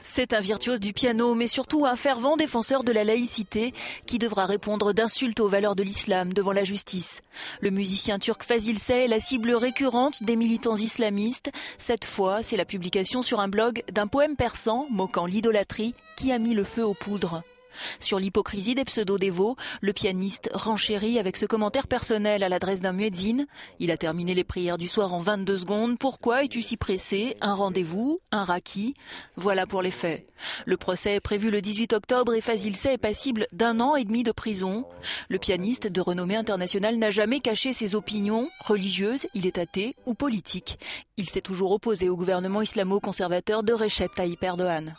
C'est un virtuose du piano, mais surtout un fervent défenseur de la laïcité qui devra répondre d'insultes aux valeurs de l'islam devant la justice. Le musicien turc Fazil Say est la cible récurrente des militants islamistes. Cette fois, c'est la publication sur un blog d'un poème persan moquant l'idolâtrie qui a mis le feu aux poudres. Sur l'hypocrisie des pseudo-dévots, le pianiste renchérit avec ce commentaire personnel à l'adresse d'un muezzin. Il a terminé les prières du soir en 22 secondes. Pourquoi es-tu si pressé Un rendez-vous Un raki Voilà pour les faits. Le procès est prévu le 18 octobre et Fazil Say est passible d'un an et demi de prison. Le pianiste de renommée internationale n'a jamais caché ses opinions religieuses, il est athée ou politique. Il s'est toujours opposé au gouvernement islamo-conservateur de Recep Tayyip Erdogan.